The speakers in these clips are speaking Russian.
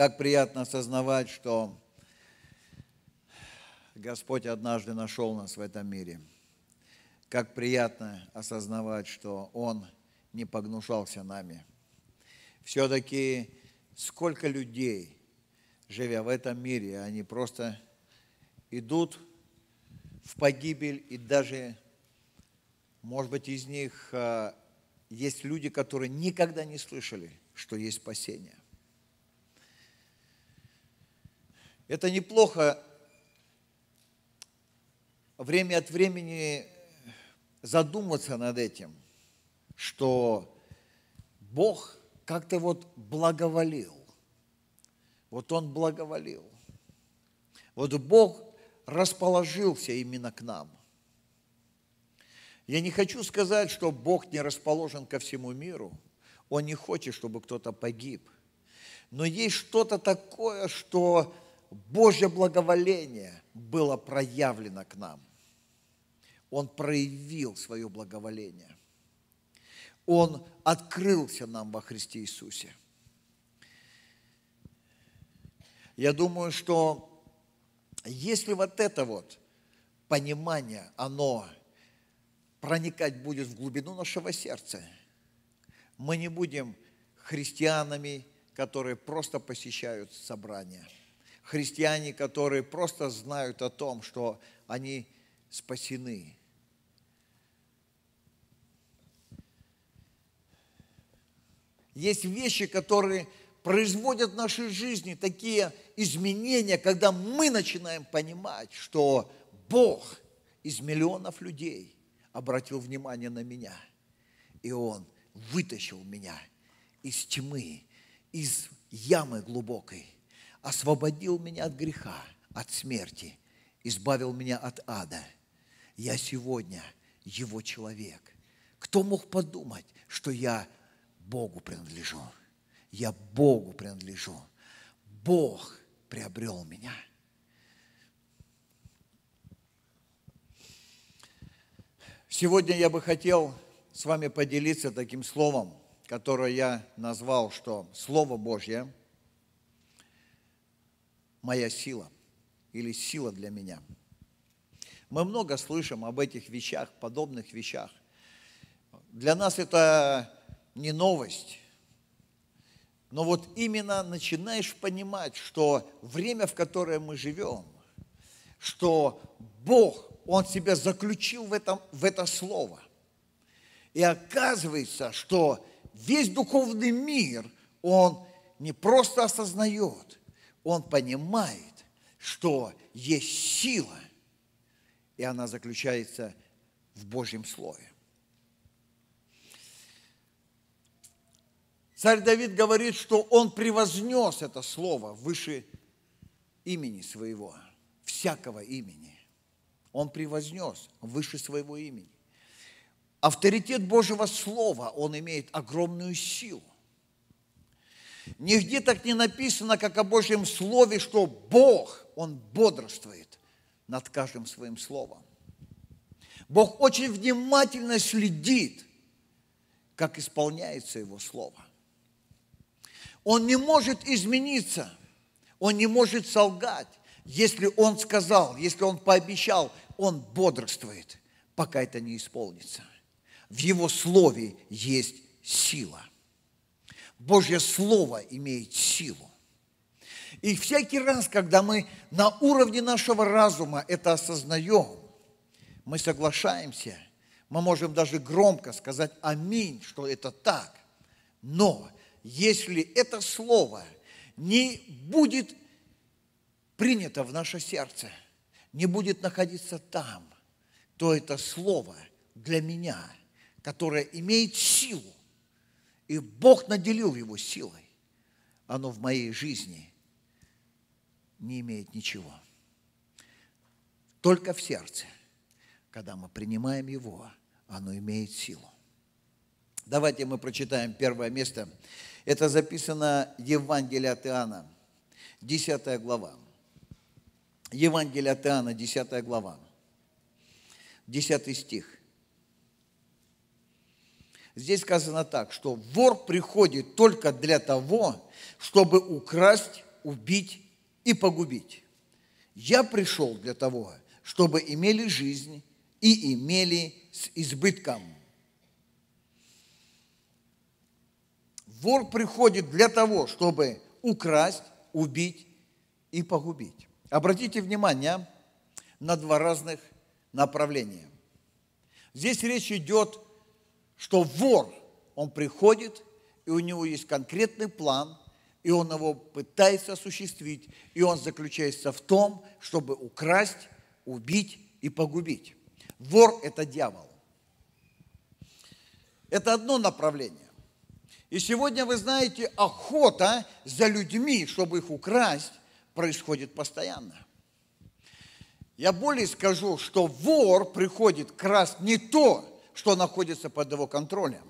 Как приятно осознавать, что Господь однажды нашел нас в этом мире. Как приятно осознавать, что Он не погнушался нами. Все-таки сколько людей, живя в этом мире, они просто идут в погибель, и даже, может быть, из них а, есть люди, которые никогда не слышали, что есть спасение. Это неплохо время от времени задуматься над этим, что Бог как-то вот благоволил. Вот Он благоволил. Вот Бог расположился именно к нам. Я не хочу сказать, что Бог не расположен ко всему миру. Он не хочет, чтобы кто-то погиб. Но есть что-то такое, что Божье благоволение было проявлено к нам. Он проявил свое благоволение. Он открылся нам во Христе Иисусе. Я думаю, что если вот это вот понимание, оно проникать будет в глубину нашего сердца, мы не будем христианами, которые просто посещают собрания – христиане, которые просто знают о том, что они спасены. Есть вещи, которые производят в нашей жизни такие изменения, когда мы начинаем понимать, что Бог из миллионов людей обратил внимание на меня, и Он вытащил меня из тьмы, из ямы глубокой – освободил меня от греха, от смерти, избавил меня от ада. Я сегодня его человек. Кто мог подумать, что я Богу принадлежу? Я Богу принадлежу. Бог приобрел меня. Сегодня я бы хотел с вами поделиться таким словом, которое я назвал, что Слово Божье – моя сила или сила для меня. Мы много слышим об этих вещах, подобных вещах. Для нас это не новость. Но вот именно начинаешь понимать, что время, в которое мы живем, что Бог, Он себя заключил в, этом, в это слово. И оказывается, что весь духовный мир, он не просто осознает, он понимает, что есть сила, и она заключается в Божьем Слове. Царь Давид говорит, что он превознес это слово выше имени своего, всякого имени. Он превознес выше своего имени. Авторитет Божьего Слова, он имеет огромную силу. Нигде так не написано, как о Божьем Слове, что Бог, Он бодрствует над каждым своим словом. Бог очень внимательно следит, как исполняется Его Слово. Он не может измениться, Он не может солгать. Если Он сказал, если Он пообещал, Он бодрствует, пока это не исполнится. В Его Слове есть сила. Божье Слово имеет силу. И всякий раз, когда мы на уровне нашего разума это осознаем, мы соглашаемся, мы можем даже громко сказать «Аминь», что это так. Но если это слово не будет принято в наше сердце, не будет находиться там, то это слово для меня, которое имеет силу, и Бог наделил его силой. Оно в моей жизни не имеет ничего. Только в сердце, когда мы принимаем его, оно имеет силу. Давайте мы прочитаем первое место. Это записано Евангелие от Иоанна, 10 глава. Евангелие от Иоанна, 10 глава, 10 стих. Здесь сказано так, что вор приходит только для того, чтобы украсть, убить и погубить. Я пришел для того, чтобы имели жизнь и имели с избытком. Вор приходит для того, чтобы украсть, убить и погубить. Обратите внимание на два разных направления. Здесь речь идет о что вор, он приходит, и у него есть конкретный план, и он его пытается осуществить, и он заключается в том, чтобы украсть, убить и погубить. Вор – это дьявол. Это одно направление. И сегодня, вы знаете, охота за людьми, чтобы их украсть, происходит постоянно. Я более скажу, что вор приходит красть не то, что находится под его контролем.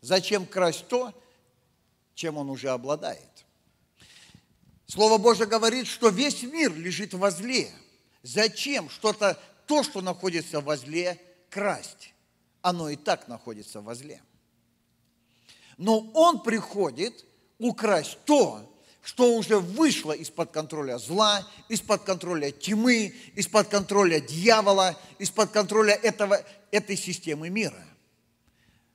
Зачем красть то, чем он уже обладает? Слово Божье говорит, что весь мир лежит во зле. Зачем что-то, то, что находится во зле, красть? Оно и так находится во зле. Но он приходит украсть то, что уже вышло из-под контроля зла, из-под контроля тьмы, из-под контроля дьявола, из-под контроля этого, этой системы мира.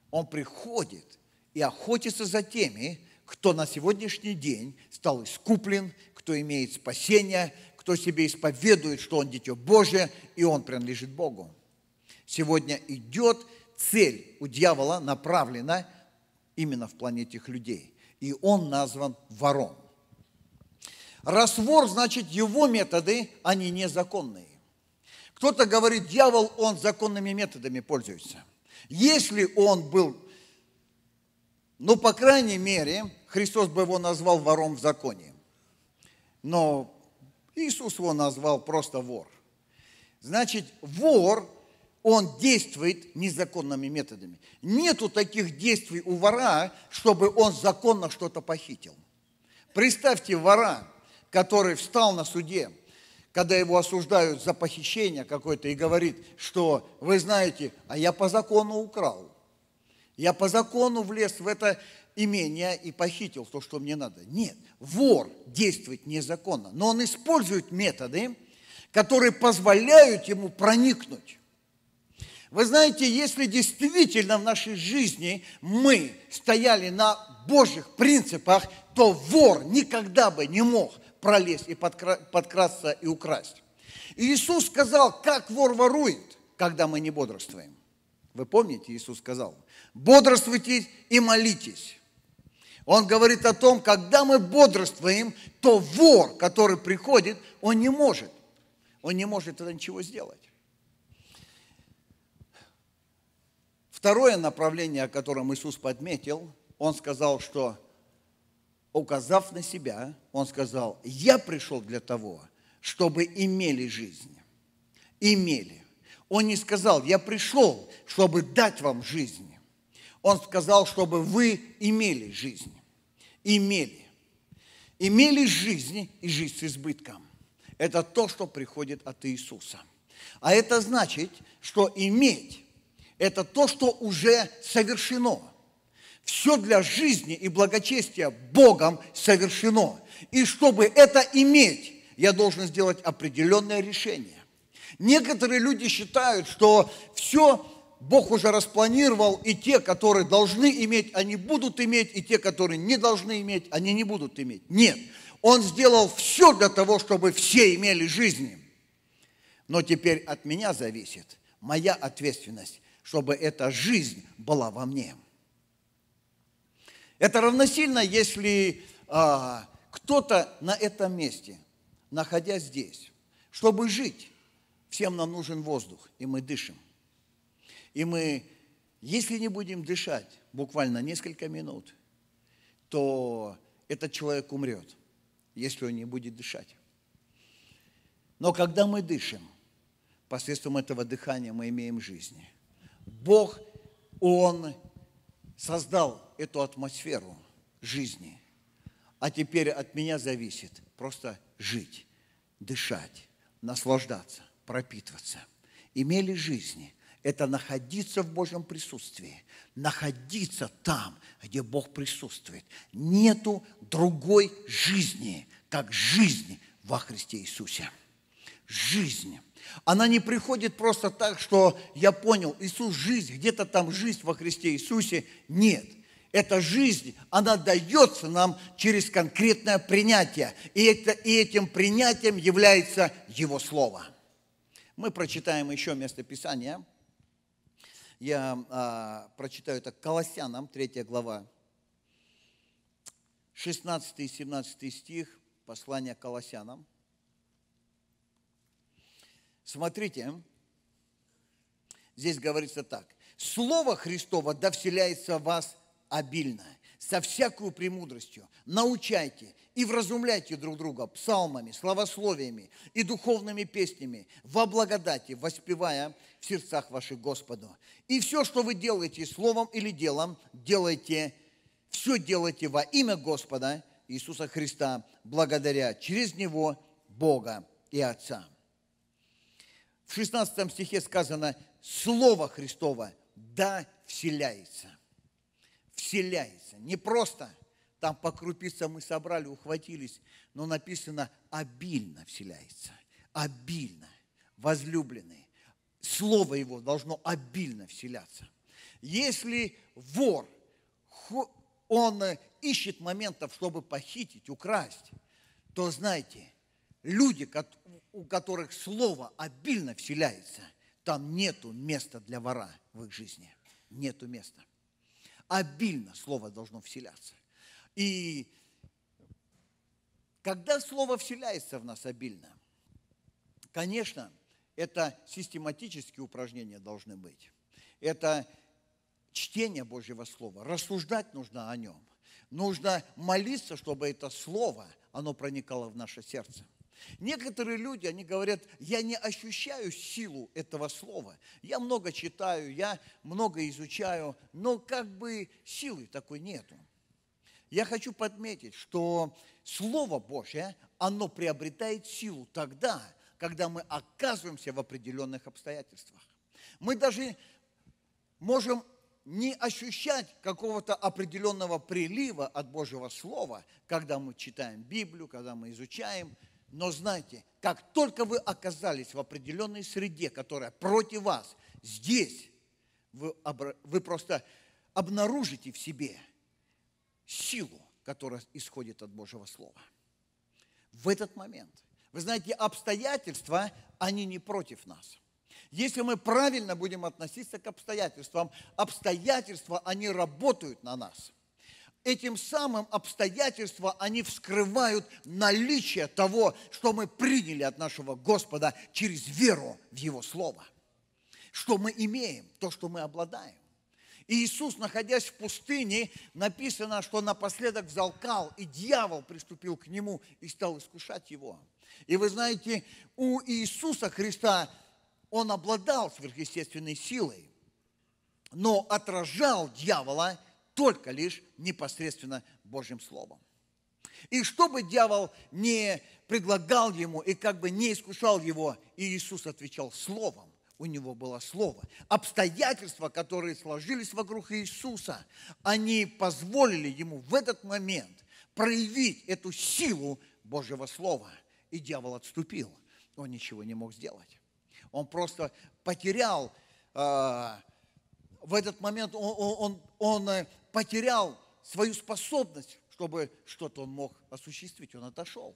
Он приходит и охотится за теми, кто на сегодняшний день стал искуплен, кто имеет спасение, кто себе исповедует, что он дитё Божие, и он принадлежит Богу. Сегодня идет цель у дьявола направлена именно в плане этих людей, и он назван вором – Раствор, значит, его методы, они незаконные. Кто-то говорит, дьявол, он законными методами пользуется. Если он был, ну, по крайней мере, Христос бы его назвал вором в законе. Но Иисус его назвал просто вор. Значит, вор, он действует незаконными методами. Нету таких действий у вора, чтобы он законно что-то похитил. Представьте вора – который встал на суде, когда его осуждают за похищение какое-то и говорит, что вы знаете, а я по закону украл. Я по закону влез в это имение и похитил то, что мне надо. Нет, вор действует незаконно, но он использует методы, которые позволяют ему проникнуть. Вы знаете, если действительно в нашей жизни мы стояли на Божьих принципах, то вор никогда бы не мог пролезть и подкра... подкрасться и украсть. И Иисус сказал, как вор ворует, когда мы не бодрствуем. Вы помните, Иисус сказал, бодрствуйте и молитесь. Он говорит о том, когда мы бодрствуем, то вор, который приходит, он не может. Он не может это ничего сделать. Второе направление, о котором Иисус подметил, он сказал, что указав на себя, он сказал, я пришел для того, чтобы имели жизнь. Имели. Он не сказал, я пришел, чтобы дать вам жизнь. Он сказал, чтобы вы имели жизнь. Имели. Имели жизнь и жизнь с избытком. Это то, что приходит от Иисуса. А это значит, что иметь – это то, что уже совершено – все для жизни и благочестия Богом совершено. И чтобы это иметь, я должен сделать определенное решение. Некоторые люди считают, что все Бог уже распланировал, и те, которые должны иметь, они будут иметь, и те, которые не должны иметь, они не будут иметь. Нет, Он сделал все для того, чтобы все имели жизнь. Но теперь от меня зависит моя ответственность, чтобы эта жизнь была во мне. Это равносильно, если а, кто-то на этом месте, находясь здесь, чтобы жить, всем нам нужен воздух, и мы дышим. И мы, если не будем дышать буквально несколько минут, то этот человек умрет, если он не будет дышать. Но когда мы дышим, посредством этого дыхания мы имеем жизнь. Бог, Он создал эту атмосферу жизни. А теперь от меня зависит просто жить, дышать, наслаждаться, пропитываться. Имели жизни – это находиться в Божьем присутствии, находиться там, где Бог присутствует. Нету другой жизни, как жизни во Христе Иисусе. Жизнь. Она не приходит просто так, что я понял, Иисус – жизнь, где-то там жизнь во Христе Иисусе. Нет эта жизнь, она дается нам через конкретное принятие. И, это, и этим принятием является Его Слово. Мы прочитаем еще место Писания. Я а, прочитаю это Колоссянам, 3 глава, 16-17 стих, послание Колоссянам. Смотрите, здесь говорится так. Слово Христово да вселяется в вас обильно, со всякую премудростью. Научайте и вразумляйте друг друга псалмами, словословиями и духовными песнями во благодати, воспевая в сердцах ваших Господу. И все, что вы делаете словом или делом, делайте, все делайте во имя Господа Иисуса Христа, благодаря через Него Бога и Отца. В 16 стихе сказано «Слово Христово да вселяется» вселяется. Не просто там по крупицам мы собрали, ухватились, но написано обильно вселяется. Обильно. возлюбленный Слово его должно обильно вселяться. Если вор, он э, ищет моментов, чтобы похитить, украсть, то знаете, люди, у которых слово обильно вселяется, там нету места для вора в их жизни. Нету места обильно Слово должно вселяться. И когда Слово вселяется в нас обильно, конечно, это систематические упражнения должны быть. Это чтение Божьего Слова. Рассуждать нужно о нем. Нужно молиться, чтобы это Слово, оно проникало в наше сердце. Некоторые люди, они говорят, я не ощущаю силу этого слова. Я много читаю, я много изучаю, но как бы силы такой нету. Я хочу подметить, что Слово Божье, оно приобретает силу тогда, когда мы оказываемся в определенных обстоятельствах. Мы даже можем не ощущать какого-то определенного прилива от Божьего Слова, когда мы читаем Библию, когда мы изучаем – но знаете, как только вы оказались в определенной среде, которая против вас, здесь вы, вы просто обнаружите в себе силу, которая исходит от Божьего Слова. В этот момент. Вы знаете, обстоятельства, они не против нас. Если мы правильно будем относиться к обстоятельствам, обстоятельства, они работают на нас – этим самым обстоятельства, они вскрывают наличие того, что мы приняли от нашего Господа через веру в Его Слово. Что мы имеем, то, что мы обладаем. И Иисус, находясь в пустыне, написано, что напоследок залкал и дьявол приступил к нему и стал искушать его. И вы знаете, у Иисуса Христа он обладал сверхъестественной силой, но отражал дьявола – только лишь непосредственно Божьим Словом. И чтобы дьявол не предлагал ему и как бы не искушал его, и Иисус отвечал словом. У него было слово. Обстоятельства, которые сложились вокруг Иисуса, они позволили ему в этот момент проявить эту силу Божьего Слова. И дьявол отступил. Он ничего не мог сделать. Он просто потерял э, в этот момент он, он, он э, потерял свою способность, чтобы что-то он мог осуществить, он отошел.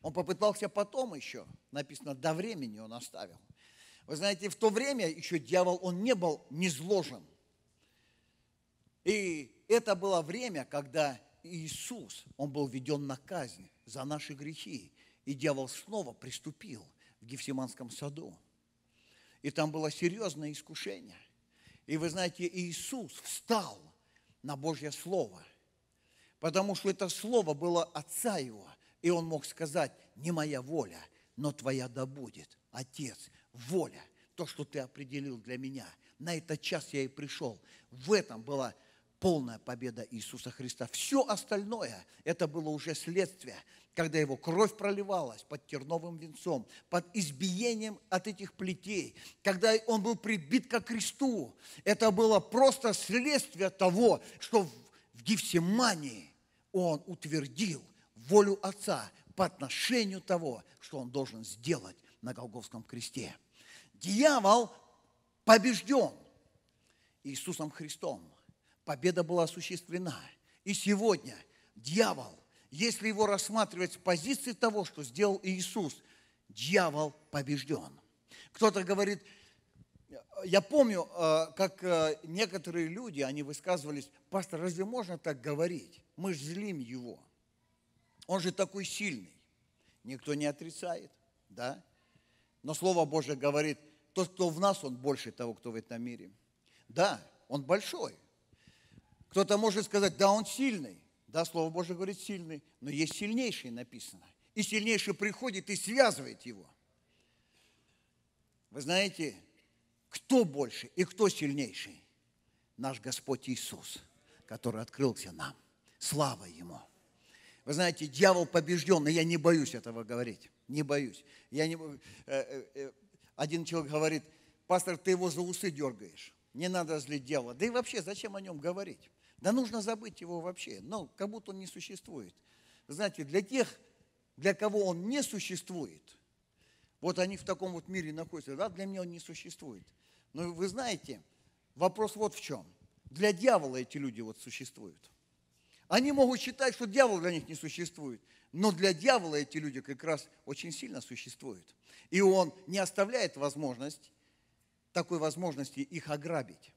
Он попытался потом еще, написано, до времени он оставил. Вы знаете, в то время еще дьявол, он не был низложен. И это было время, когда Иисус, он был введен на казнь за наши грехи. И дьявол снова приступил в Гефсиманском саду. И там было серьезное искушение. И вы знаете, Иисус встал – на Божье Слово. Потому что это Слово было Отца Его, и Он мог сказать, не моя воля, но твоя да будет, Отец, воля, то, что ты определил для меня. На этот час я и пришел. В этом была полная победа Иисуса Христа. Все остальное – это было уже следствие когда его кровь проливалась под терновым венцом, под избиением от этих плетей, когда он был прибит ко кресту. Это было просто следствие того, что в Гефсимании он утвердил волю Отца по отношению того, что он должен сделать на Голговском кресте. Дьявол побежден Иисусом Христом. Победа была осуществлена. И сегодня дьявол если его рассматривать с позиции того, что сделал Иисус, дьявол побежден. Кто-то говорит, я помню, э, как э, некоторые люди, они высказывались, пастор, разве можно так говорить? Мы же злим его. Он же такой сильный. Никто не отрицает, да? Но Слово Божье говорит, тот, кто в нас, он больше того, кто в этом мире. Да, он большой. Кто-то может сказать, да, он сильный. Да, Слово Божье говорит сильный, но есть сильнейший написано. И сильнейший приходит и связывает его. Вы знаете, кто больше и кто сильнейший? Наш Господь Иисус, который открылся нам. Слава Ему. Вы знаете, дьявол побежден, и я не боюсь этого говорить. Не боюсь. Я не... Э, э, э, один человек говорит, пастор, ты его за усы дергаешь. Не надо злить дьявола. Да и вообще, зачем о нем говорить? Да нужно забыть его вообще, но как будто он не существует. знаете, для тех, для кого он не существует, вот они в таком вот мире находятся, да, для меня он не существует. Но вы знаете, вопрос вот в чем. Для дьявола эти люди вот существуют. Они могут считать, что дьявол для них не существует, но для дьявола эти люди как раз очень сильно существуют. И он не оставляет возможность, такой возможности их ограбить.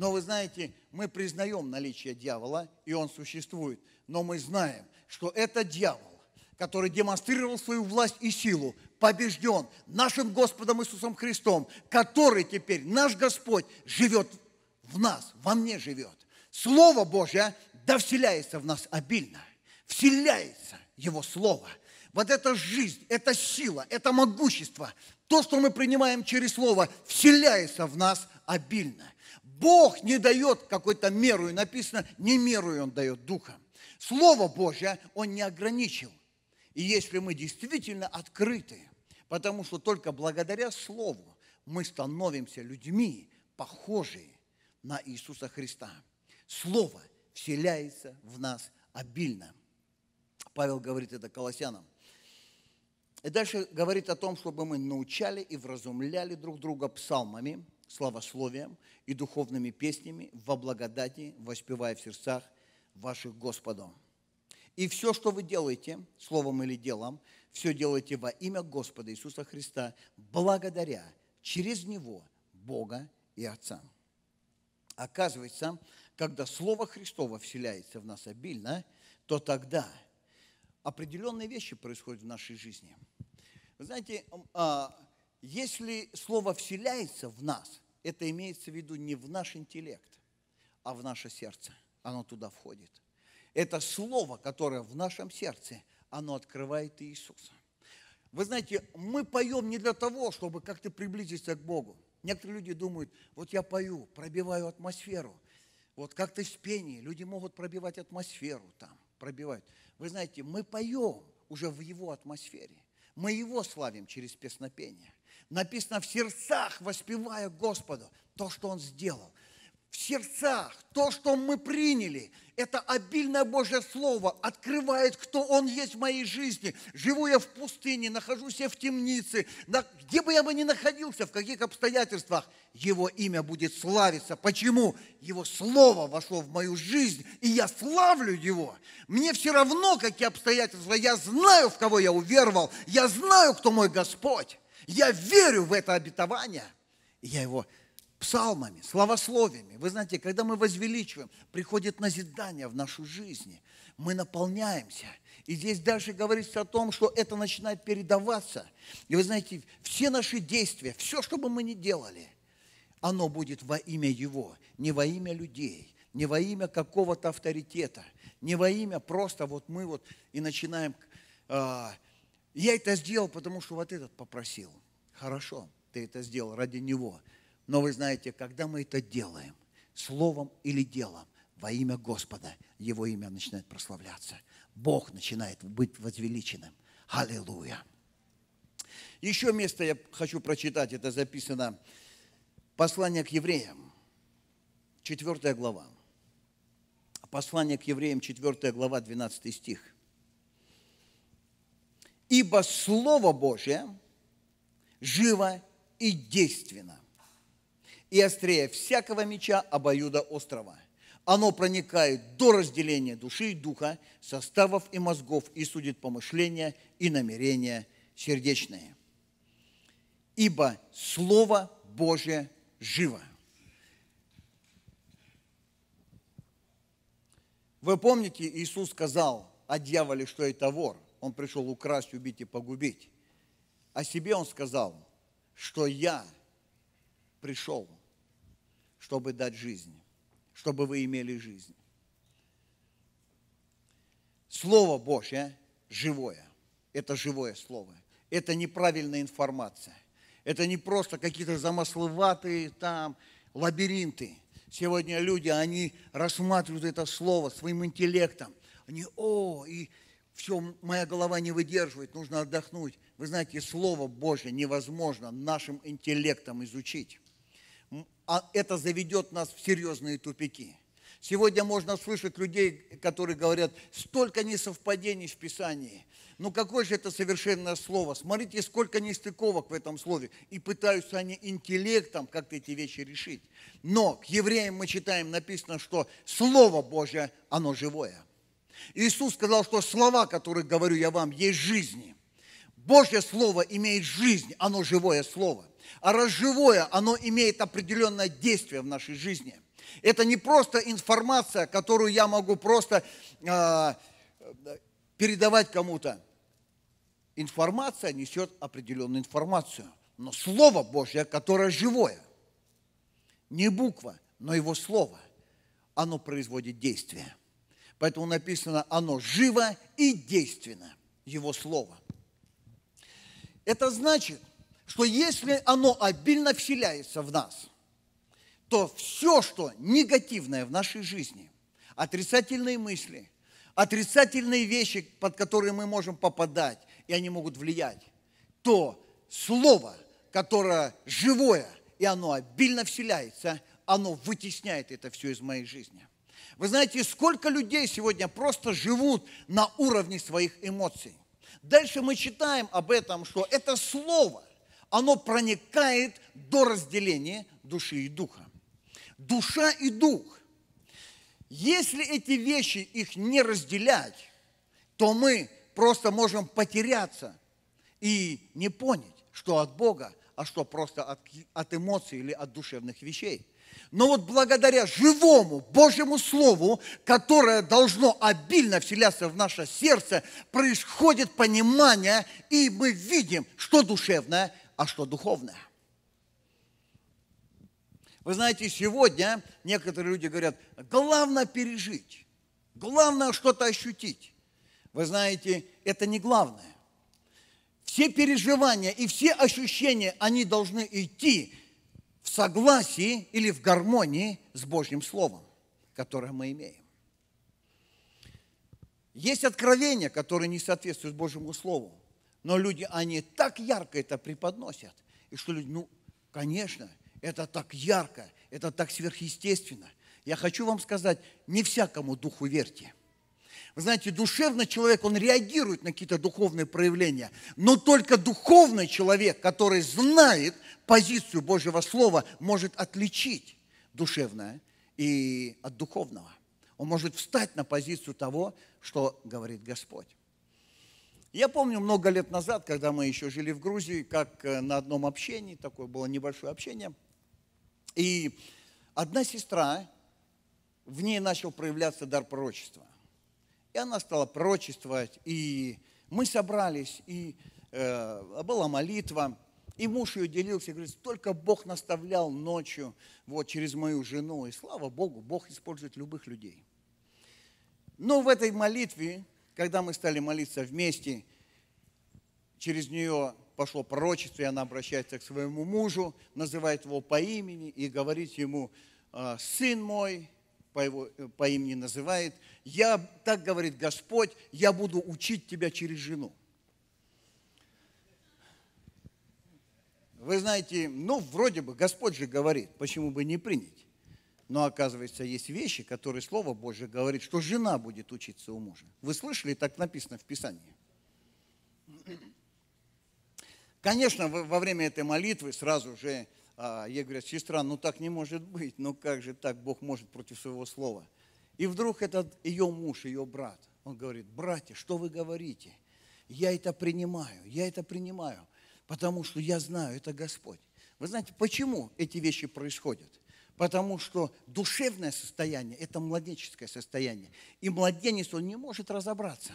Но вы знаете, мы признаем наличие дьявола, и он существует. Но мы знаем, что это дьявол, который демонстрировал свою власть и силу, побежден нашим Господом Иисусом Христом, который теперь, наш Господь, живет в нас, во мне живет. Слово Божье да вселяется в нас обильно, вселяется Его Слово. Вот эта жизнь, эта сила, это могущество, то, что мы принимаем через Слово, вселяется в нас обильно – Бог не дает какой-то меру, и написано, не меру Он дает Духа. Слово Божье Он не ограничил. И если мы действительно открыты, потому что только благодаря Слову мы становимся людьми, похожие на Иисуса Христа. Слово вселяется в нас обильно. Павел говорит это колосянам. И дальше говорит о том, чтобы мы научали и вразумляли друг друга псалмами – славословием и духовными песнями во благодати, воспевая в сердцах ваших Господом. И все, что вы делаете, словом или делом, все делайте во имя Господа Иисуса Христа, благодаря через Него Бога и Отца. Оказывается, когда Слово Христово вселяется в нас обильно, то тогда определенные вещи происходят в нашей жизни. Вы знаете, а, если слово вселяется в нас, это имеется в виду не в наш интеллект, а в наше сердце. Оно туда входит. Это слово, которое в нашем сердце, оно открывает Иисуса. Вы знаете, мы поем не для того, чтобы как-то приблизиться к Богу. Некоторые люди думают, вот я пою, пробиваю атмосферу. Вот как-то с пением люди могут пробивать атмосферу там, пробивать. Вы знаете, мы поем уже в его атмосфере. Мы его славим через песнопение. Написано в сердцах, воспевая Господу то, что Он сделал. В сердцах то, что мы приняли, это обильное Божье Слово открывает, кто Он есть в моей жизни. Живу я в пустыне, нахожусь я в темнице, где бы я бы ни находился, в каких обстоятельствах, Его имя будет славиться. Почему? Его Слово вошло в мою жизнь, и я славлю Его. Мне все равно, какие обстоятельства, я знаю, в кого я уверовал, я знаю, кто мой Господь. Я верю в это обетование. И я его псалмами, словословиями. Вы знаете, когда мы возвеличиваем, приходит назидание в нашу жизнь. Мы наполняемся. И здесь дальше говорится о том, что это начинает передаваться. И вы знаете, все наши действия, все, что бы мы ни делали, оно будет во имя Его, не во имя людей, не во имя какого-то авторитета, не во имя просто вот мы вот и начинаем... Э, я это сделал, потому что вот этот попросил. Хорошо, ты это сделал ради Него. Но вы знаете, когда мы это делаем, словом или делом, во имя Господа, Его имя начинает прославляться. Бог начинает быть возвеличенным. Аллилуйя. Еще место я хочу прочитать, это записано послание к евреям, 4 глава. Послание к евреям, 4 глава, 12 стих. «Ибо Слово Божие – живо и действенно, и острее всякого меча обоюда острова. Оно проникает до разделения души и духа, составов и мозгов, и судит помышления и намерения сердечные. Ибо Слово Божие живо. Вы помните, Иисус сказал о дьяволе, что это вор. Он пришел украсть, убить и погубить. О себе он сказал, что я пришел, чтобы дать жизнь, чтобы вы имели жизнь. Слово Божье живое. Это живое слово. Это неправильная информация. Это не просто какие-то замысловатые там лабиринты. Сегодня люди, они рассматривают это слово своим интеллектом. Они, о, и все, моя голова не выдерживает, нужно отдохнуть. Вы знаете, Слово Божье невозможно нашим интеллектом изучить. А это заведет нас в серьезные тупики. Сегодня можно слышать людей, которые говорят, столько несовпадений в Писании. Ну какое же это совершенное слово? Смотрите, сколько нестыковок в этом слове. И пытаются они интеллектом как-то эти вещи решить. Но к евреям мы читаем, написано, что Слово Божье, оно живое. Иисус сказал, что слова, которые говорю я вам, есть жизни. Божье Слово имеет жизнь, оно живое Слово. А раз живое, оно имеет определенное действие в нашей жизни. Это не просто информация, которую я могу просто э, передавать кому-то. Информация несет определенную информацию. Но Слово Божье, которое живое, не буква, но его Слово, оно производит действие. Поэтому написано, оно живо и действенно, Его Слово. Это значит, что если оно обильно вселяется в нас, то все, что негативное в нашей жизни, отрицательные мысли, отрицательные вещи, под которые мы можем попадать, и они могут влиять, то Слово, которое живое, и оно обильно вселяется, оно вытесняет это все из моей жизни. Вы знаете, сколько людей сегодня просто живут на уровне своих эмоций. Дальше мы читаем об этом, что это слово, оно проникает до разделения души и духа. Душа и дух. Если эти вещи их не разделять, то мы просто можем потеряться и не понять, что от Бога, а что просто от, от эмоций или от душевных вещей. Но вот благодаря живому Божьему Слову, которое должно обильно вселяться в наше сердце, происходит понимание, и мы видим, что душевное, а что духовное. Вы знаете, сегодня некоторые люди говорят, главное пережить, главное что-то ощутить. Вы знаете, это не главное. Все переживания и все ощущения, они должны идти в согласии или в гармонии с Божьим Словом, которое мы имеем. Есть откровения, которые не соответствуют Божьему Слову, но люди, они так ярко это преподносят, и что люди, ну, конечно, это так ярко, это так сверхъестественно. Я хочу вам сказать, не всякому духу верьте – вы знаете, душевно человек, он реагирует на какие-то духовные проявления, но только духовный человек, который знает, позицию Божьего Слова может отличить душевное и от духовного. Он может встать на позицию того, что говорит Господь. Я помню много лет назад, когда мы еще жили в Грузии, как э, на одном общении, такое было небольшое общение, и одна сестра, в ней начал проявляться дар пророчества. И она стала пророчествовать, и мы собрались, и э, была молитва – и муж ее делился, говорит, только Бог наставлял ночью вот через мою жену. И слава Богу, Бог использует любых людей. Но в этой молитве, когда мы стали молиться вместе, через нее пошло пророчество, и она обращается к своему мужу, называет его по имени и говорит ему, «А, сын мой, по, его, э, по имени называет, я, так говорит Господь, я буду учить тебя через жену. Вы знаете, ну, вроде бы Господь же говорит, почему бы не принять? Но оказывается, есть вещи, которые Слово Божье говорит, что жена будет учиться у мужа. Вы слышали, так написано в Писании. Конечно, во время этой молитвы сразу же а, ей говорят, сестра, ну так не может быть, ну как же так Бог может против своего слова? И вдруг этот ее муж, ее брат, он говорит, братья, что вы говорите? Я это принимаю, я это принимаю. Потому что я знаю, это Господь. Вы знаете, почему эти вещи происходят? Потому что душевное состояние – это младенческое состояние. И младенец, он не может разобраться.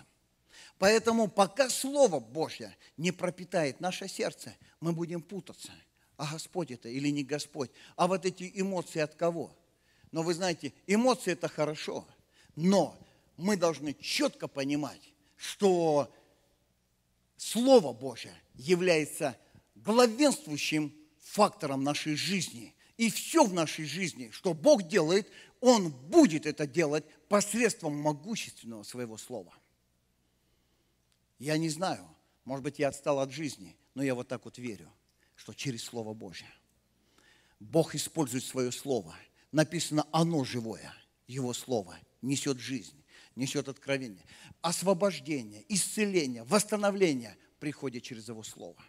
Поэтому пока Слово Божье не пропитает наше сердце, мы будем путаться. А Господь это или не Господь? А вот эти эмоции от кого? Но вы знаете, эмоции – это хорошо. Но мы должны четко понимать, что Слово Божье является главенствующим фактором нашей жизни. И все в нашей жизни, что Бог делает, Он будет это делать посредством могущественного своего слова. Я не знаю, может быть, я отстал от жизни, но я вот так вот верю, что через Слово Божье Бог использует свое Слово. Написано, оно живое, Его Слово несет жизнь несет откровение. Освобождение, исцеление, восстановление приходит через Его Слово.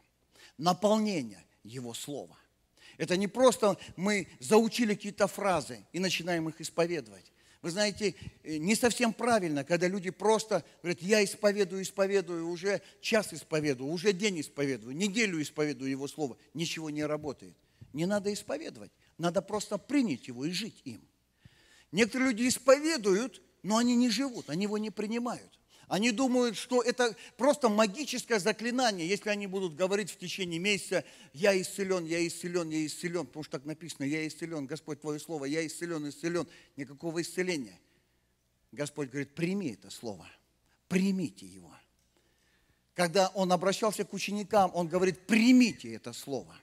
Наполнение Его Слова. Это не просто мы заучили какие-то фразы и начинаем их исповедовать. Вы знаете, э, не совсем правильно, когда люди просто говорят, я исповедую, исповедую, уже час исповедую, уже день исповедую, неделю исповедую Его Слово. Ничего не работает. Не надо исповедовать, надо просто принять Его и жить им. Некоторые люди исповедуют, но они не живут, они его не принимают. Они думают, что это просто магическое заклинание, если они будут говорить в течение месяца, я исцелен, я исцелен, я исцелен, потому что так написано, я исцелен, Господь, Твое Слово, я исцелен, исцелен, никакого исцеления. Господь говорит, прими это Слово, примите его. Когда он обращался к ученикам, он говорит, примите это Слово.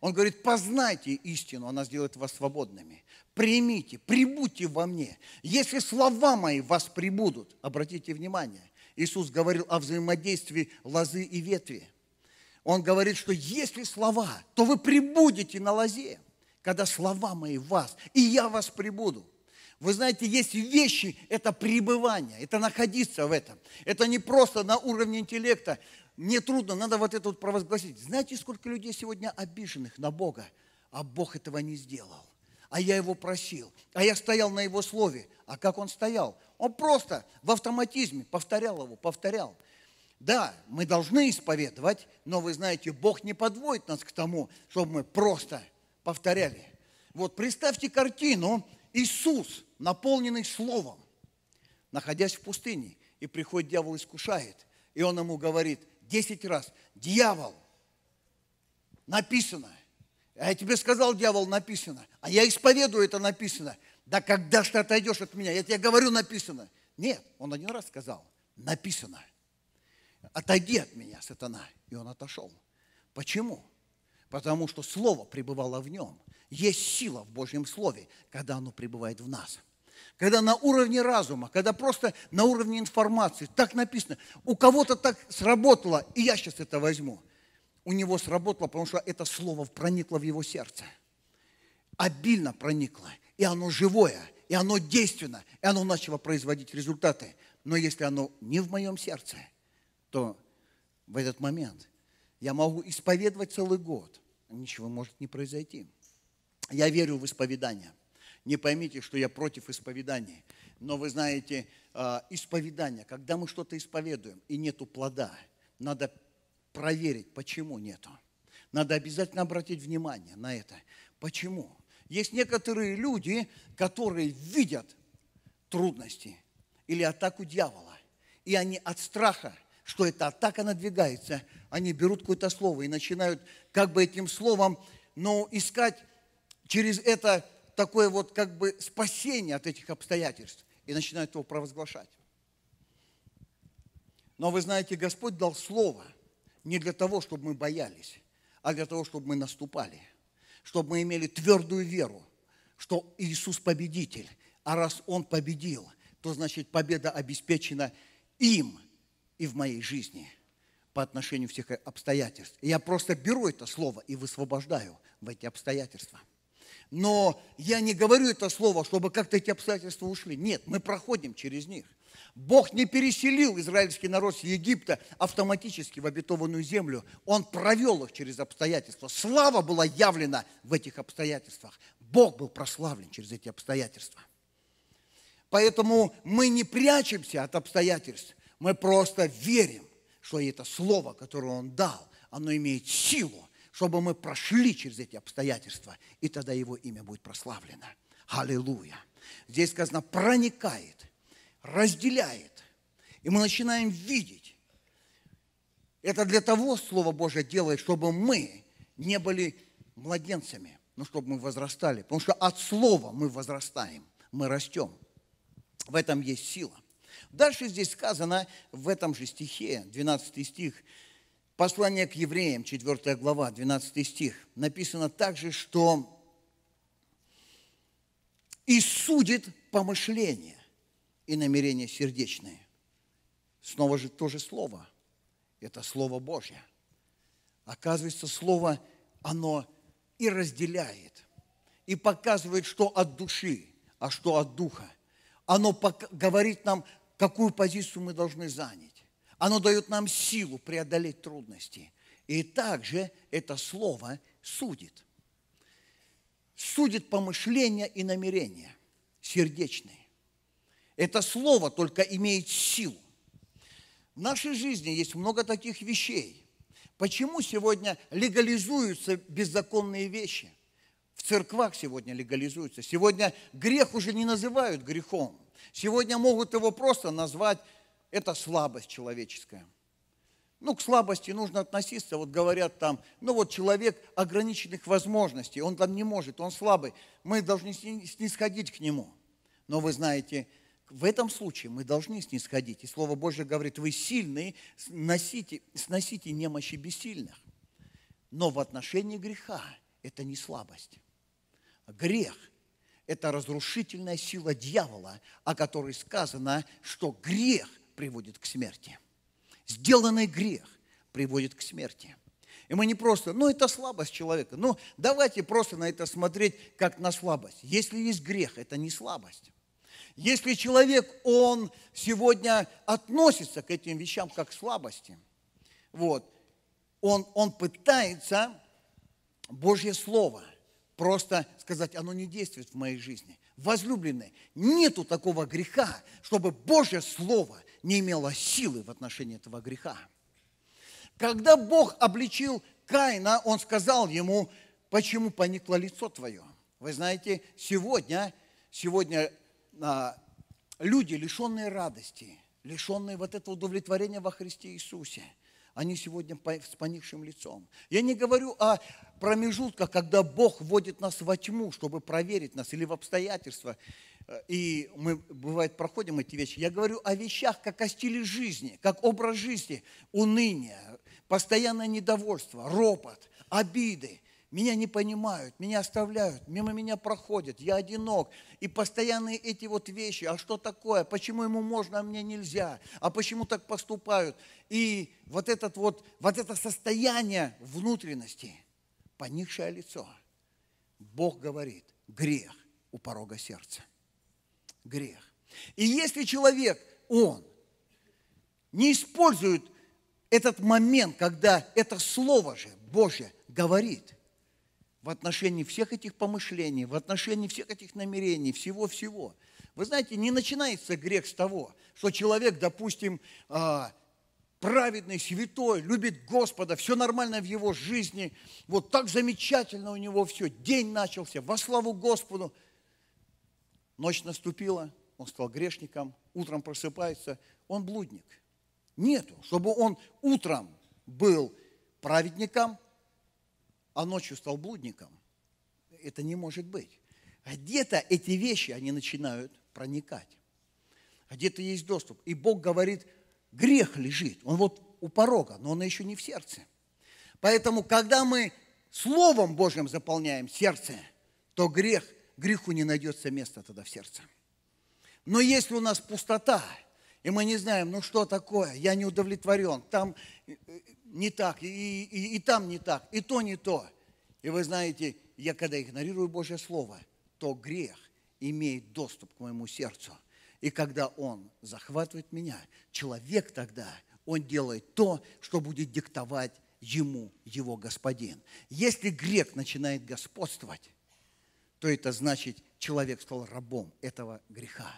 Он говорит, познайте истину, она сделает вас свободными примите, прибудьте во мне. Если слова мои вас прибудут, обратите внимание, Иисус говорил о взаимодействии лозы и ветви. Он говорит, что если слова, то вы прибудете на лозе, когда слова мои вас, и я вас прибуду. Вы знаете, есть вещи, это пребывание, это находиться в этом. Это не просто на уровне интеллекта. Мне трудно, надо вот это вот провозгласить. Знаете, сколько людей сегодня обиженных на Бога, а Бог этого не сделал а я его просил, а я стоял на его слове. А как он стоял? Он просто в автоматизме повторял его, повторял. Да, мы должны исповедовать, но вы знаете, Бог не подводит нас к тому, чтобы мы просто повторяли. Вот представьте картину Иисус, наполненный Словом, находясь в пустыне, и приходит дьявол искушает, и он ему говорит десять раз, дьявол, написано, а я тебе сказал, дьявол, написано. А я исповедую, это написано. Да когда ж ты отойдешь от меня? Я тебе говорю, написано. Нет, он один раз сказал, написано. Отойди от меня, сатана. И он отошел. Почему? Потому что слово пребывало в нем. Есть сила в Божьем слове, когда оно пребывает в нас. Когда на уровне разума, когда просто на уровне информации, так написано, у кого-то так сработало, и я сейчас это возьму – у него сработало, потому что это слово проникло в его сердце. Обильно проникло. И оно живое, и оно действенно, и оно начало производить результаты. Но если оно не в моем сердце, то в этот момент я могу исповедовать целый год. Ничего может не произойти. Я верю в исповедание. Не поймите, что я против исповедания. Но вы знаете, а, исповедание, когда мы что-то исповедуем и нету плода, надо проверить, почему нету. Надо обязательно обратить внимание на это. Почему? Есть некоторые люди, которые видят трудности или атаку дьявола, и они от страха, что эта атака надвигается, они берут какое-то слово и начинают как бы этим словом, но искать через это такое вот как бы спасение от этих обстоятельств и начинают его провозглашать. Но вы знаете, Господь дал слово – не для того, чтобы мы боялись, а для того, чтобы мы наступали, чтобы мы имели твердую веру, что Иисус победитель, а раз Он победил, то значит победа обеспечена им и в моей жизни по отношению всех обстоятельств. я просто беру это слово и высвобождаю в эти обстоятельства. Но я не говорю это слово, чтобы как-то эти обстоятельства ушли. Нет, мы проходим через них. Бог не переселил израильский народ с Египта автоматически в обетованную землю. Он провел их через обстоятельства. Слава была явлена в этих обстоятельствах. Бог был прославлен через эти обстоятельства. Поэтому мы не прячемся от обстоятельств. Мы просто верим, что это слово, которое Он дал, оно имеет силу, чтобы мы прошли через эти обстоятельства, и тогда Его имя будет прославлено. Аллилуйя. Здесь сказано, проникает разделяет. И мы начинаем видеть. Это для того Слово Божье делает, чтобы мы не были младенцами, но чтобы мы возрастали. Потому что от Слова мы возрастаем, мы растем. В этом есть сила. Дальше здесь сказано в этом же стихе, 12 стих, послание к евреям, 4 глава, 12 стих, написано также, что и судит помышление и намерения сердечные. Снова же то же слово. Это Слово Божье. Оказывается, Слово, оно и разделяет, и показывает, что от души, а что от духа. Оно говорит нам, какую позицию мы должны занять. Оно дает нам силу преодолеть трудности. И также это слово судит. Судит помышления и намерения сердечные. Это слово только имеет силу. В нашей жизни есть много таких вещей. Почему сегодня легализуются беззаконные вещи? В церквах сегодня легализуются. Сегодня грех уже не называют грехом. Сегодня могут его просто назвать это слабость человеческая. Ну, к слабости нужно относиться. Вот говорят там, ну вот человек ограниченных возможностей, он там не может, он слабый. Мы должны снисходить к нему. Но вы знаете, в этом случае мы должны снисходить. И Слово Божье говорит, вы сильные, сносите, сносите немощи бессильных. Но в отношении греха это не слабость. Грех – это разрушительная сила дьявола, о которой сказано, что грех приводит к смерти. Сделанный грех приводит к смерти. И мы не просто, ну это слабость человека. Ну давайте просто на это смотреть как на слабость. Если есть грех, это не слабость. Если человек, он сегодня относится к этим вещам как к слабости, вот, он, он пытается Божье Слово просто сказать, оно не действует в моей жизни. Возлюбленные, нету такого греха, чтобы Божье Слово не имело силы в отношении этого греха. Когда Бог обличил Каина, Он сказал ему, почему поникло лицо твое. Вы знаете, сегодня, сегодня а, люди, лишенные радости, лишенные вот этого удовлетворения во Христе Иисусе, они сегодня с поникшим лицом. Я не говорю о промежутках, когда Бог вводит нас во тьму, чтобы проверить нас, или в обстоятельства. Э, и мы, бывает, проходим эти вещи. Я говорю о вещах, как о стиле жизни, как образ жизни, уныние, постоянное недовольство, ропот, обиды, меня не понимают, меня оставляют, мимо меня проходят, я одинок. И постоянные эти вот вещи, а что такое, почему ему можно, а мне нельзя, а почему так поступают. И вот, этот вот, вот это состояние внутренности, поникшее лицо. Бог говорит, грех у порога сердца. Грех. И если человек, он, не использует этот момент, когда это Слово же Божье говорит – в отношении всех этих помышлений, в отношении всех этих намерений, всего-всего. Вы знаете, не начинается грех с того, что человек, допустим, а, праведный, святой, любит Господа, все нормально в его жизни, вот так замечательно у него все, день начался, во славу Господу. Ночь наступила, он стал грешником, утром просыпается, он блудник. Нету, чтобы он утром был праведником, а ночью стал блудником. Это не может быть. Где-то эти вещи, они начинают проникать. А где-то есть доступ. И Бог говорит, грех лежит. Он вот у порога, но он еще не в сердце. Поэтому, когда мы Словом Божьим заполняем сердце, то грех, греху не найдется места тогда в сердце. Но если у нас пустота, и мы не знаем, ну что такое, я не удовлетворен, там э, не так, и, и, и там не так, и то не то. И вы знаете, я когда игнорирую Божье Слово, то грех имеет доступ к моему сердцу. И когда он захватывает меня, человек тогда, он делает то, что будет диктовать ему его господин. Если грех начинает господствовать, то это значит, человек стал рабом этого греха.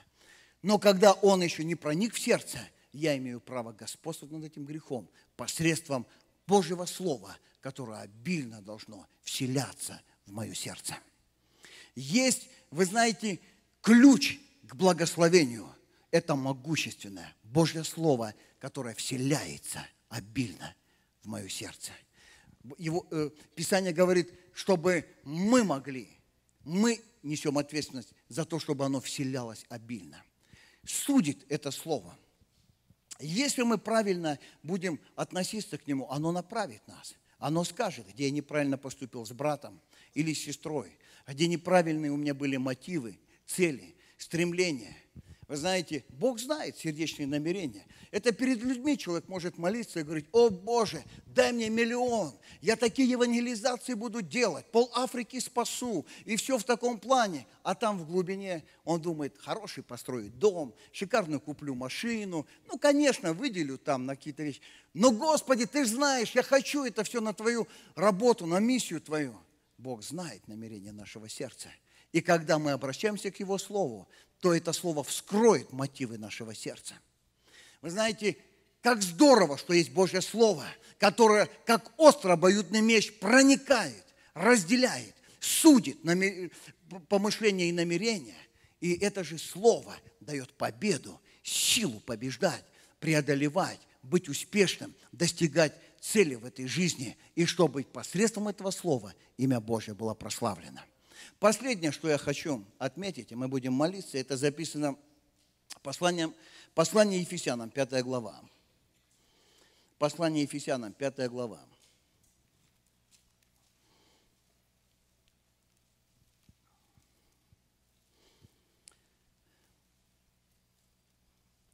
Но когда он еще не проник в сердце – я имею право господствовать над этим грехом посредством Божьего Слова, которое обильно должно вселяться в мое сердце. Есть, вы знаете, ключ к благословению. Это могущественное Божье Слово, которое вселяется обильно в мое сердце. Его, э, Писание говорит, чтобы мы могли, мы несем ответственность за то, чтобы оно вселялось обильно. Судит это Слово – если мы правильно будем относиться к нему, оно направит нас. Оно скажет, где я неправильно поступил с братом или с сестрой, а где неправильные у меня были мотивы, цели, стремления – вы знаете, Бог знает сердечные намерения. Это перед людьми человек может молиться и говорить, о Боже, дай мне миллион, я такие евангелизации буду делать, пол Африки спасу, и все в таком плане. А там в глубине он думает, хороший построю дом, шикарную куплю машину, ну, конечно, выделю там на какие-то вещи. Но, Господи, Ты знаешь, я хочу это все на Твою работу, на миссию Твою. Бог знает намерение нашего сердца. И когда мы обращаемся к Его Слову, то это слово вскроет мотивы нашего сердца. Вы знаете, как здорово, что есть Божье Слово, которое, как остро обоюдный меч, проникает, разделяет, судит намер... помышления и намерения. И это же Слово дает победу, силу побеждать, преодолевать, быть успешным, достигать цели в этой жизни, и чтобы посредством этого слова имя Божье было прославлено. Последнее, что я хочу отметить, и мы будем молиться, это записано посланием, послание Ефесянам, 5 глава. Послание Ефесянам, 5 глава.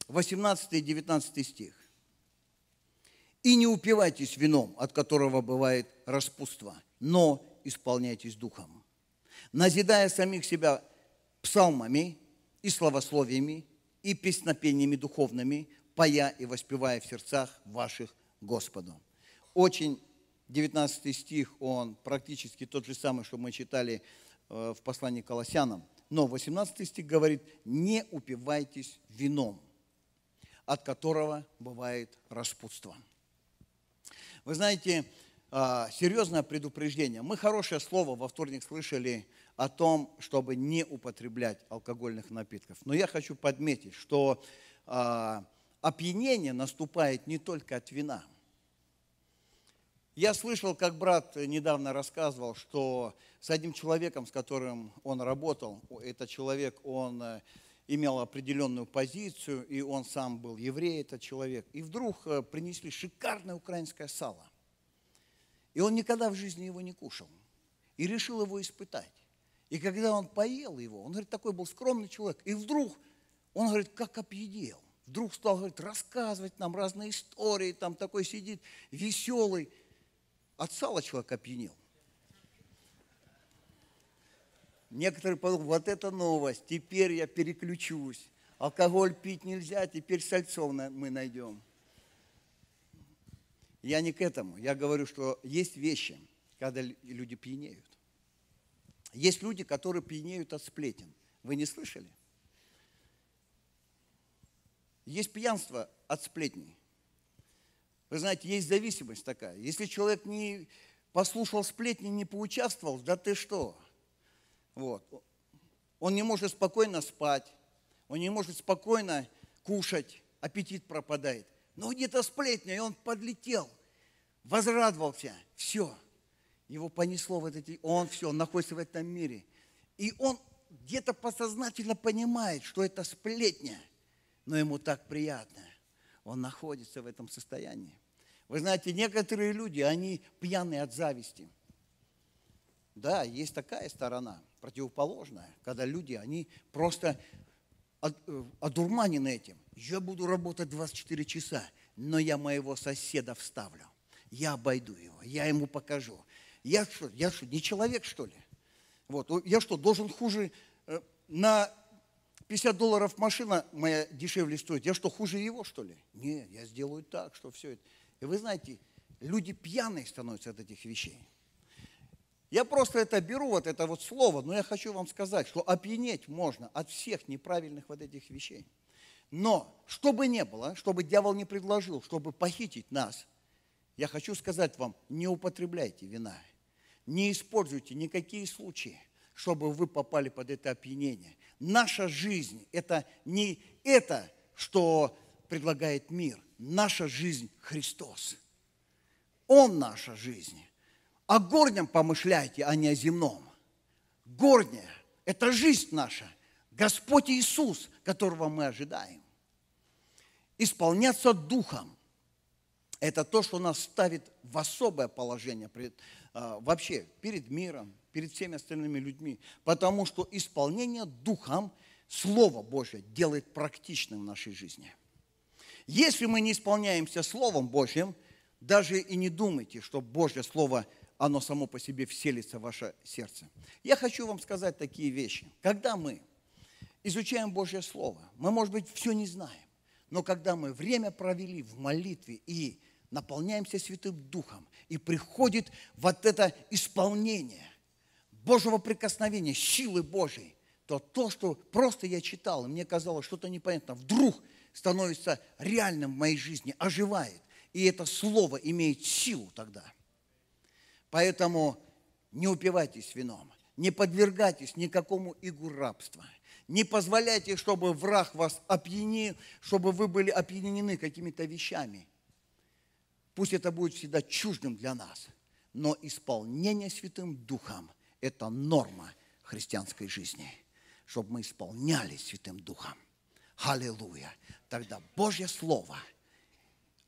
Восемнадцатый и девятнадцатый стих. «И не упивайтесь вином, от которого бывает распутство, но исполняйтесь духом, назидая самих себя псалмами и словословиями и песнопениями духовными, пая и воспевая в сердцах ваших Господу. Очень 19 стих, он практически тот же самый, что мы читали э, в послании к Колоссянам. Но 18 стих говорит, не упивайтесь вином, от которого бывает распутство. Вы знаете, а, серьезное предупреждение. Мы хорошее слово во вторник слышали о том, чтобы не употреблять алкогольных напитков. Но я хочу подметить, что а, опьянение наступает не только от вина. Я слышал, как брат недавно рассказывал, что с одним человеком, с которым он работал, этот человек, он э, имел определенную позицию, и он сам был еврей, этот человек. И вдруг э, принесли шикарное украинское сало – и он никогда в жизни его не кушал. И решил его испытать. И когда он поел его, он, говорит, такой был скромный человек. И вдруг, он, говорит, как объедел. Вдруг стал, говорит, рассказывать нам разные истории. Там такой сидит веселый. От сала человек опьянел. Некоторые подумали, вот это новость, теперь я переключусь. Алкоголь пить нельзя, теперь сальцов мы найдем. Я не к этому. Я говорю, что есть вещи, когда люди пьянеют. Есть люди, которые пьянеют от сплетен. Вы не слышали? Есть пьянство от сплетней. Вы знаете, есть зависимость такая. Если человек не послушал сплетни, не поучаствовал, да ты что? Вот. Он не может спокойно спать, он не может спокойно кушать, аппетит пропадает. Но где-то сплетня, и он подлетел возрадовался, все. Его понесло в этот... Он все, он находится в этом мире. И он где-то подсознательно понимает, что это сплетня, но ему так приятно. Он находится в этом состоянии. Вы знаете, некоторые люди, они пьяны от зависти. Да, есть такая сторона, противоположная, когда люди, они просто э, одурманены этим. Я буду работать 24 часа, но я моего соседа вставлю я обойду его, я ему покажу. Я что, я что, не человек, что ли? Вот, я что, должен хуже э, на 50 долларов машина моя дешевле стоит, я что, хуже его, что ли? Нет, я сделаю так, что все это. И вы знаете, люди пьяные становятся от этих вещей. Я просто это беру, вот это вот слово, но я хочу вам сказать, что опьянеть можно от всех неправильных вот этих вещей. Но, что бы ни было, чтобы дьявол не предложил, чтобы похитить нас – я хочу сказать вам, не употребляйте вина, не используйте никакие случаи, чтобы вы попали под это опьянение. Наша жизнь – это не это, что предлагает мир. Наша жизнь – Христос. Он наша жизнь. О горнем помышляйте, а не о земном. Горнее – это жизнь наша. Господь Иисус, которого мы ожидаем. Исполняться Духом это то, что нас ставит в особое положение пред, а, вообще перед миром, перед всеми остальными людьми. Потому что исполнение Духом Слово Божье делает практичным в нашей жизни. Если мы не исполняемся Словом Божьим, даже и не думайте, что Божье Слово, оно само по себе вселится в ваше сердце. Я хочу вам сказать такие вещи. Когда мы изучаем Божье Слово, мы, может быть, все не знаем. Но когда мы время провели в молитве и наполняемся Святым Духом, и приходит вот это исполнение Божьего прикосновения, силы Божьей, то то, что просто я читал, мне казалось что-то непонятно, вдруг становится реальным в моей жизни, оживает. И это слово имеет силу тогда. Поэтому не упивайтесь вином, не подвергайтесь никакому игу рабства – не позволяйте, чтобы враг вас опьяни, чтобы вы были опьянены какими-то вещами. Пусть это будет всегда чуждым для нас, но исполнение Святым Духом – это норма христианской жизни, чтобы мы исполнялись Святым Духом. Аллилуйя! Тогда Божье Слово,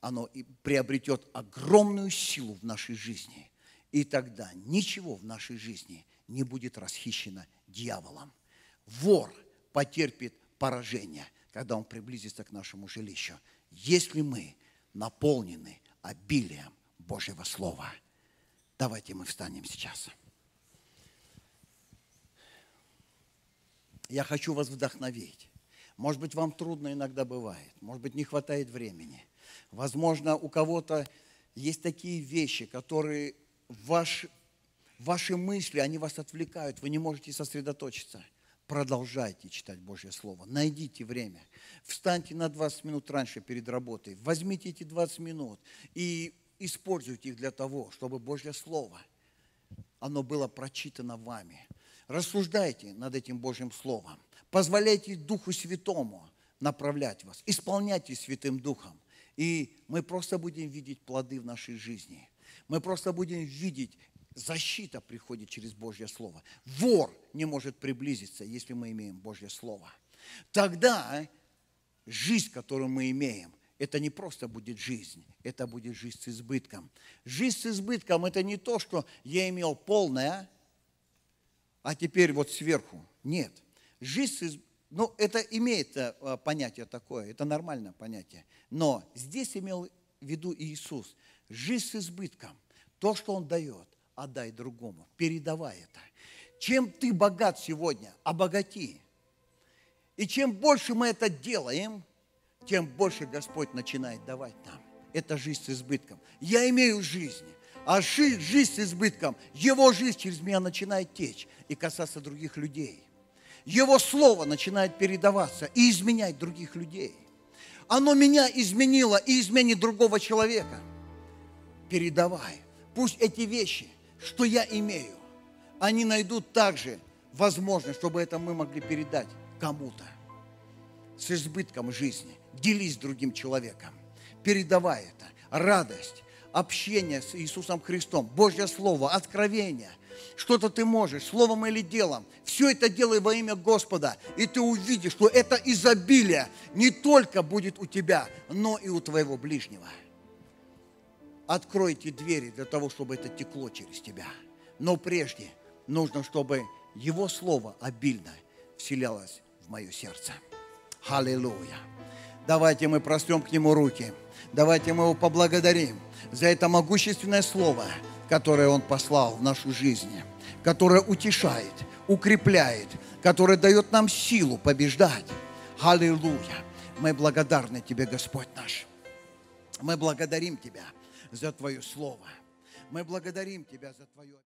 оно и приобретет огромную силу в нашей жизни, и тогда ничего в нашей жизни не будет расхищено дьяволом. Вор – потерпит поражение, когда он приблизится к нашему жилищу, если мы наполнены обилием Божьего Слова. Давайте мы встанем сейчас. Я хочу вас вдохновить. Может быть, вам трудно иногда бывает, может быть, не хватает времени. Возможно, у кого-то есть такие вещи, которые ваш, ваши мысли, они вас отвлекают, вы не можете сосредоточиться – продолжайте читать Божье Слово, найдите время, встаньте на 20 минут раньше перед работой, возьмите эти 20 минут и используйте их для того, чтобы Божье Слово, оно было прочитано вами. Рассуждайте над этим Божьим Словом, позволяйте Духу Святому направлять вас, исполняйте Святым Духом, и мы просто будем видеть плоды в нашей жизни. Мы просто будем видеть Защита приходит через Божье Слово. Вор не может приблизиться, если мы имеем Божье Слово. Тогда жизнь, которую мы имеем, это не просто будет жизнь, это будет жизнь с избытком. Жизнь с избытком – это не то, что я имел полное, а теперь вот сверху. Нет. Жизнь с избытком, ну, это имеет э, понятие такое, это нормальное понятие. Но здесь имел в виду Иисус. Жизнь с избытком, то, что Он дает, отдай другому, передавай это. Чем ты богат сегодня, обогати. И чем больше мы это делаем, тем больше Господь начинает давать нам. Это жизнь с избытком. Я имею жизнь, а жизнь, жизнь с избытком, Его жизнь через меня начинает течь и касаться других людей. Его Слово начинает передаваться и изменять других людей. Оно меня изменило и изменит другого человека. Передавай. Пусть эти вещи – что я имею, они найдут также возможность, чтобы это мы могли передать кому-то с избытком жизни. Делись другим человеком, передавай это. Радость, общение с Иисусом Христом, Божье Слово, откровение. Что-то ты можешь, словом или делом. Все это делай во имя Господа. И ты увидишь, что это изобилие не только будет у тебя, но и у твоего ближнего откройте двери для того, чтобы это текло через тебя. Но прежде нужно, чтобы Его Слово обильно вселялось в мое сердце. Аллилуйя. Давайте мы простем к Нему руки. Давайте мы Его поблагодарим за это могущественное Слово, которое Он послал в нашу жизнь, которое утешает, укрепляет, которое дает нам силу побеждать. Аллилуйя. Мы благодарны Тебе, Господь наш. Мы благодарим Тебя – за Твое Слово. Мы благодарим Тебя за Твое